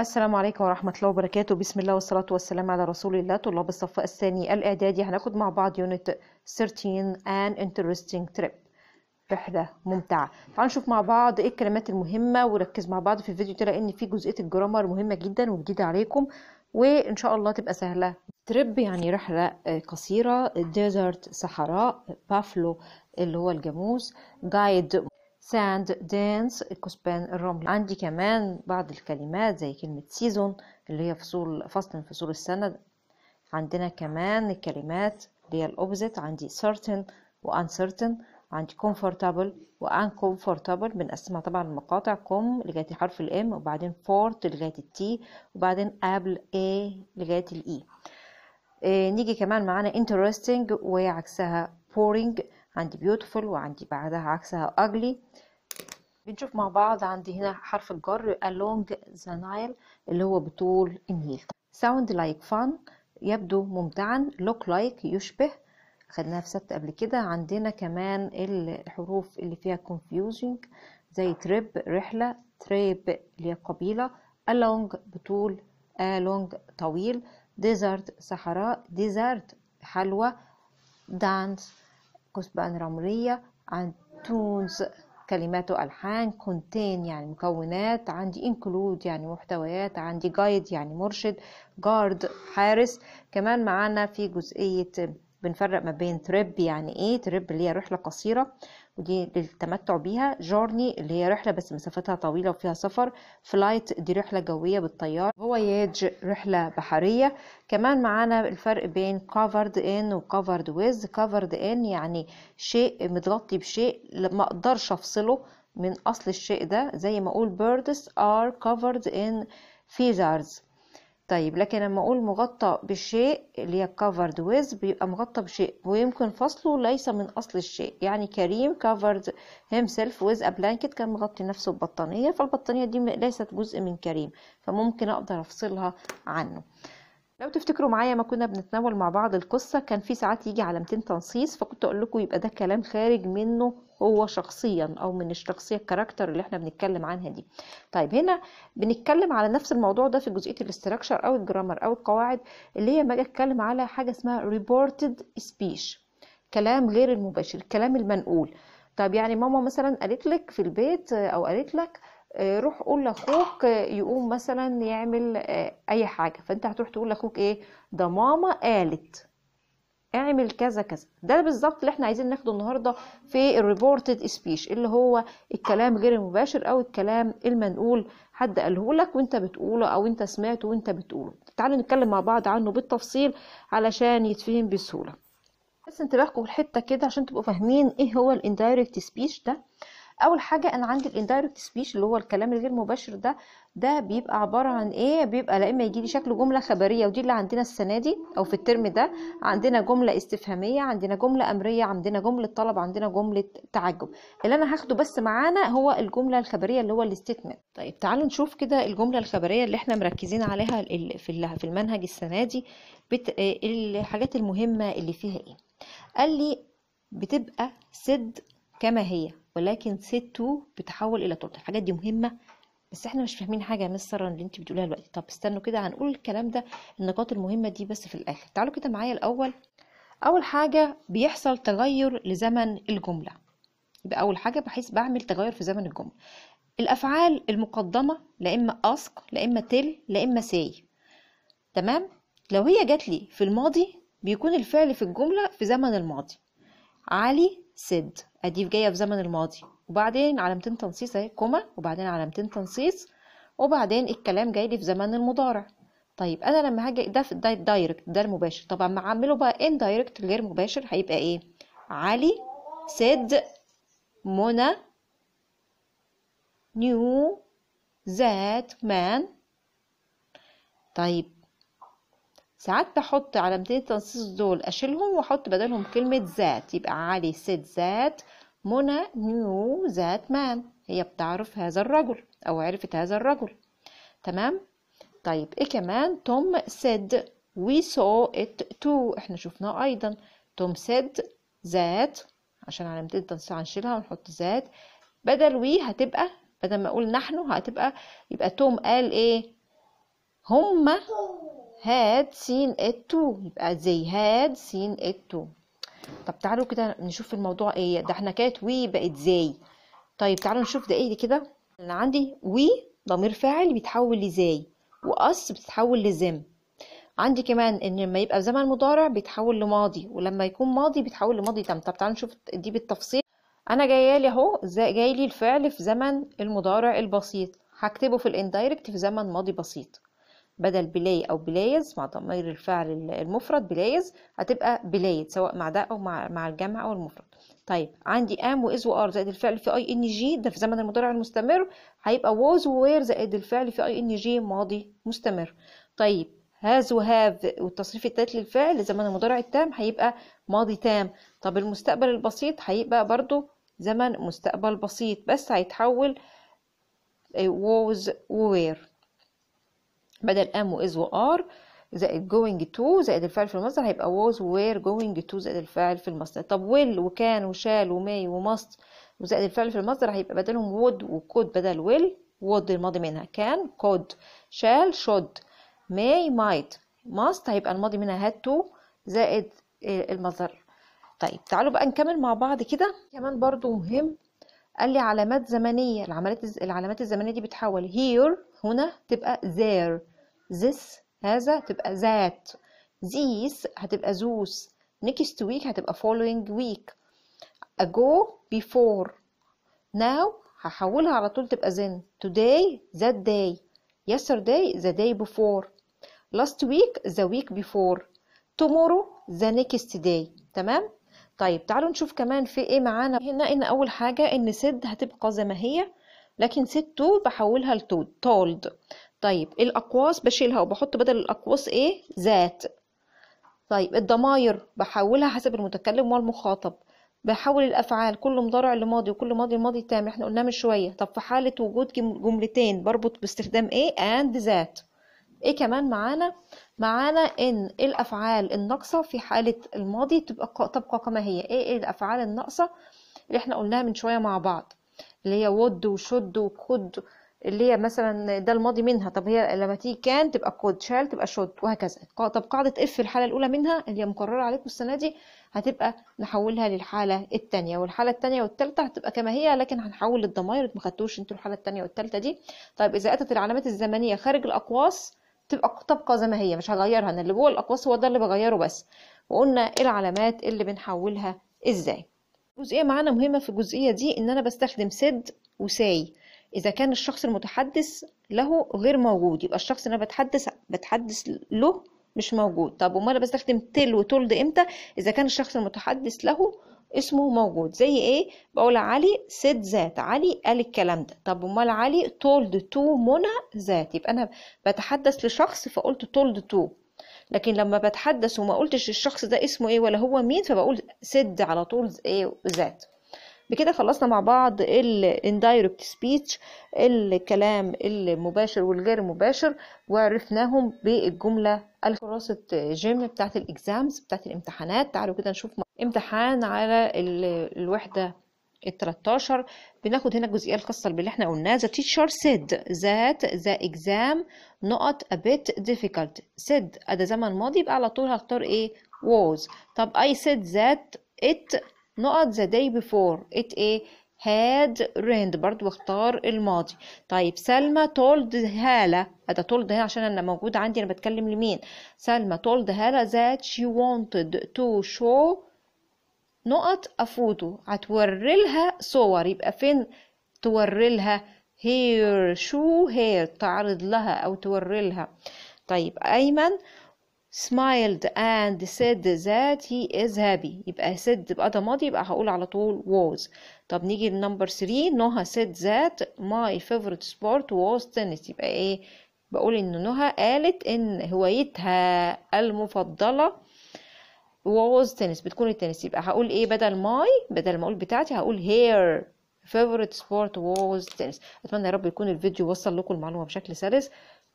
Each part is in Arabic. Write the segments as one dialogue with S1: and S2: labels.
S1: السلام عليكم ورحمة الله وبركاته بسم الله والصلاة والسلام على رسول الله طلاب الصف الثاني الإعدادي هناخد مع بعض يونت 13 ان interesting trip رحلة ممتعة تعالوا نشوف مع بعض ايه الكلمات المهمة وركز مع بعض في الفيديو ترى ان في جزئية الجرامر مهمة جدا وجديدة عليكم وان شاء الله تبقى سهلة تريب يعني رحلة آه، قصيرة ديزرت صحراء بافلو اللي هو الجاموس جايد sand dance كسبان الرمل عندي كمان بعض الكلمات زي كلمة season اللي هي فصول فصل من فصول السنة عندنا كمان الكلمات اللي هي الأوبزيت عندي certain و uncertain عندي comfortable و uncomfortable بنقسمها طبعا لمقاطع كوم لغاية حرف الام وبعدين فورت لغاية التي وبعدين قبل اي لغاية الاي e. آه، نيجي كمان معانا interesting وعكسها boring عندي beautiful وعندي بعدها عكسها ugly بنشوف مع بعض عندي هنا حرف الجر along the Nile اللي هو بطول النيل sound like fun يبدو ممتعا look like يشبه خدناها في سبت قبل كده عندنا كمان الحروف اللي فيها confusing زي trip رحلة trip اللي هي قبيلة along بطول along طويل desert صحراء desert حلوى dance حسبان رملية عن تونز كلمات ألحان كونتين يعني مكونات عندي انكلود يعني محتويات عندي جايد يعني مرشد جارد حارس كمان معانا في جزئية بنفرق ما بين تريب يعني ايه تريب اللي هي رحلة قصيرة ودي للتمتع بيها جورني اللي هي رحلة بس مسافتها طويلة وفيها سفر فلايت دي رحلة جوية بالطيار فواياج رحلة بحرية كمان معانا الفرق بين covered in و covered with covered in يعني شيء متغطي بشيء ما اقدرش افصله من اصل الشيء ده زي ما اقول birds are covered in feathers طيب لكن لما اقول مغطى بشيء اللي هي covered with بيبقى مغطى بشيء ويمكن فصله ليس من اصل الشيء يعني كريم covered himself with a blanket كان مغطي نفسه ببطانيه فالبطانيه دي ليست جزء من كريم فممكن اقدر افصلها عنه لو تفتكروا معايا ما كنا بنتناول مع بعض القصة كان في ساعات يجي علامتين تنصيص فكنت أقول لكم يبقى ده كلام خارج منه هو شخصيا أو من الشخصية الكاركتر اللي احنا بنتكلم عنها دي طيب هنا بنتكلم على نفس الموضوع ده في جزئية الاستراكشر أو الجرامر أو القواعد اللي هي ما أتكلم على حاجة اسمها reported speech كلام غير المباشر الكلام المنقول طيب يعني ماما مثلا قالت لك في البيت أو قالت لك آه، روح قول لاخوك آه، يقوم مثلا يعمل آه، اي حاجه فانت هتروح تقول لاخوك ايه ده ماما قالت اعمل كذا كذا ده بالظبط اللي احنا عايزين ناخده النهارده في الريبورتد سبيش اللي هو الكلام غير المباشر او الكلام المنقول حد قاله لك وانت بتقوله او انت سمعته وانت بتقوله تعالوا نتكلم مع بعض عنه بالتفصيل علشان يتفهم بسهوله بس انتبهكم الحته كده عشان تبقوا فاهمين ايه هو الاندايركت سبيش ده اول حاجه انا عندي الاندايركت سبيتش اللي هو الكلام الغير مباشر ده ده بيبقى عباره عن ايه بيبقى لا اما يجي لي شكله جمله خبريه ودي اللي عندنا السنه دي او في الترم ده عندنا جمله استفهاميه عندنا جمله امريه عندنا جمله طلب عندنا جمله تعجب اللي انا هاخده بس معانا هو الجمله الخبريه اللي هو الاستيتمنت طيب تعالوا نشوف كده الجمله الخبريه اللي احنا مركزين عليها في في المنهج السنه دي بت... آه، الحاجات المهمه اللي فيها ايه قال لي بتبقى سد كما هي ولكن سيت تو بتحول الى تورته الحاجات دي مهمه بس احنا مش فاهمين حاجه يا مستر اللي انت بتقوليها دلوقتي طب استنوا كده هنقول الكلام ده النقاط المهمه دي بس في الاخر تعالوا كده معايا الاول اول حاجه بيحصل تغير لزمن الجمله يبقى اول حاجه بحيث بعمل تغير في زمن الجمله الافعال المقدمه لا اما اسك لا اما تل لا اما ساي تمام لو هي جات لي في الماضي بيكون الفعل في الجمله في زمن الماضي علي سد ادي جايه في زمن الماضي وبعدين علامتين تنصيص اهي كوما وبعدين علامتين تنصيص وبعدين الكلام جاي لي في زمن المضارع طيب انا لما هاجي ده في ده دايركت ده المباشر طبعا ما اعمله بقى ان دايركت غير مباشر هيبقى ايه علي سد منى نيو ذات مان طيب ساعات بحط علامتين التنصيص دول اشيلهم واحط بدلهم كلمة ذات يبقى علي ست ذات منى نيو ذات مان هي بتعرف هذا الرجل او عرفت هذا الرجل تمام طيب ايه كمان توم سيد وي سو ات تو احنا شفناه ايضا توم سيد ذات عشان علامتين التنصيص هنشيلها ونحط ذات بدل وي هتبقى بدل ما اقول نحن هتبقى يبقى توم قال ايه هما هاد سين تو يبقى زي هاد سين تو طب تعالوا كده نشوف الموضوع ايه ده احنا كانت وي بقت زي طيب تعالوا نشوف ده ايه كده انا عندي وي ضمير فاعل بيتحول لزي واس بتتحول لزم عندي كمان ان لما يبقى زمن مضارع بيتحول لماضي ولما يكون ماضي بيتحول لماضي تام طب تعالوا نشوف دي بالتفصيل انا جايه لي اهو جاي لي الفعل في زمن المضارع البسيط هكتبه في الاندايركت في زمن ماضي بسيط بدل بلاي أو بلايز مع ضمير الفعل المفرد بلايز هتبقى بلايد سواء مع ده أو مع, الجمع أو المفرد طيب عندي ام واز وار زائد الفعل في اي ان جي ده في زمن المضارع المستمر هيبقى was ووير زائد الفعل في اي ان جي ماضي مستمر طيب هاز وهاف والتصريف التالت للفعل زمن المضارع التام هيبقى ماضي تام طب المستقبل البسيط هيبقى برضو زمن مستقبل بسيط بس هيتحول was ووير بدل ام واز وار زائد جوينج تو زائد الفعل في المصدر هيبقى واز وير جوينج تو زائد الفعل في المصدر طب ويل وكان وشال وماي ومست وزائد الفعل في المصدر هيبقى بدلهم وود وكود بدل ويل وود الماضي منها كان كود شال شود ماي مايت ماست هيبقى الماضي منها هاد تو زائد المصدر طيب تعالوا بقى نكمل مع بعض كده كمان برضو مهم قال لي علامات زمنية العلامات العلامات الزمنية دي بتحول here هنا تبقى there this هذا تبقى that this هتبقى زوس next week هتبقى following week ago before now هحولها على طول تبقى then today that day yesterday the day before last week the week before tomorrow the next day تمام طيب تعالوا نشوف كمان في ايه معانا هنا ان اول حاجة ان سد هتبقى زي ما هي لكن سد تو بحولها لتود تولد طيب الاقواس بشيلها وبحط بدل الاقواس ايه ذات طيب الضماير بحولها حسب المتكلم والمخاطب بحول الافعال كل مضارع لماضي وكل ماضي لماضي تام احنا قلناه من شويه طب في حاله وجود جملتين بربط باستخدام ايه اند ذات ايه كمان معانا معانا ان ايه الافعال الناقصه في حاله الماضي تبقى تبقى كما هي ايه،, ايه الافعال الناقصه اللي احنا قلناها من شويه مع بعض اللي هي ود وشد وكد اللي هي مثلا ده الماضي منها طب هي لما تيجي كان تبقى كود شال تبقى شد وهكذا طب قاعده اف الحاله الاولى منها اللي هي مكرره عليكم السنه دي هتبقى نحولها للحاله الثانيه والحاله الثانيه والثالثه هتبقى كما هي لكن هنحول للضمائر ما خدتوش انتوا الحاله الثانيه والثالثه دي طيب اذا اتت العلامات الزمنيه خارج الاقواس تبقى تبقى زي ما هي مش هغيرها انا اللي جوه الاقواس هو ده اللي بغيره بس وقلنا إيه العلامات اللي بنحولها ازاي جزئيه معانا مهمه في الجزئيه دي ان انا بستخدم سد وساي اذا كان الشخص المتحدث له غير موجود يبقى الشخص اللي انا بتحدث بتحدث له مش موجود طب امال بستخدم تل وتولد امتى اذا كان الشخص المتحدث له اسمه موجود زي ايه بقول علي سيد ذات علي قال الكلام ده طب امال علي تولد تو منى ذات يبقى انا بتحدث لشخص فقلت تولد تو لكن لما بتحدث وما قلتش الشخص ده اسمه ايه ولا هو مين فبقول سد على طول ايه ذات بكده خلصنا مع بعض الاندايركت سبيتش الكلام المباشر والغير مباشر وعرفناهم بالجمله الخلاصه جيم بتاعت الاكزامز بتاعت الامتحانات تعالوا كده نشوف امتحان على الوحدة التلاتاشر 13 بناخد هنا الجزئية الخاصة باللي احنا قلناه the teacher said that the exam not a bit difficult said ده زمن ماضي يبقى على طول هختار ايه was طب I said that it not the day before it ايه had rained برضو اختار الماضي طيب سلمى told هالة ده told هنا عشان انا موجودة عندي انا بتكلم لمين سلمى told هالة that she wanted to show نقط افوتو هتوريلها صور يبقى فين توريلها هير شو هير تعرض لها او توريلها طيب ايمن smiled and said that he is happy يبقى said بقى ده ماضي يبقى هقول على طول was طب نيجي لنمبر 3 نوها said that my favorite sport was tennis يبقى ايه بقول ان نوها قالت ان هوايتها المفضله was tennis بتكون التنس يبقى هقول ايه بدل ماي بدل ما اقول بتاعتي هقول هير favorite sport was tennis اتمنى يا رب يكون الفيديو وصل لكم المعلومه بشكل سلس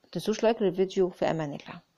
S1: متنسوش لايك للفيديو في امان الله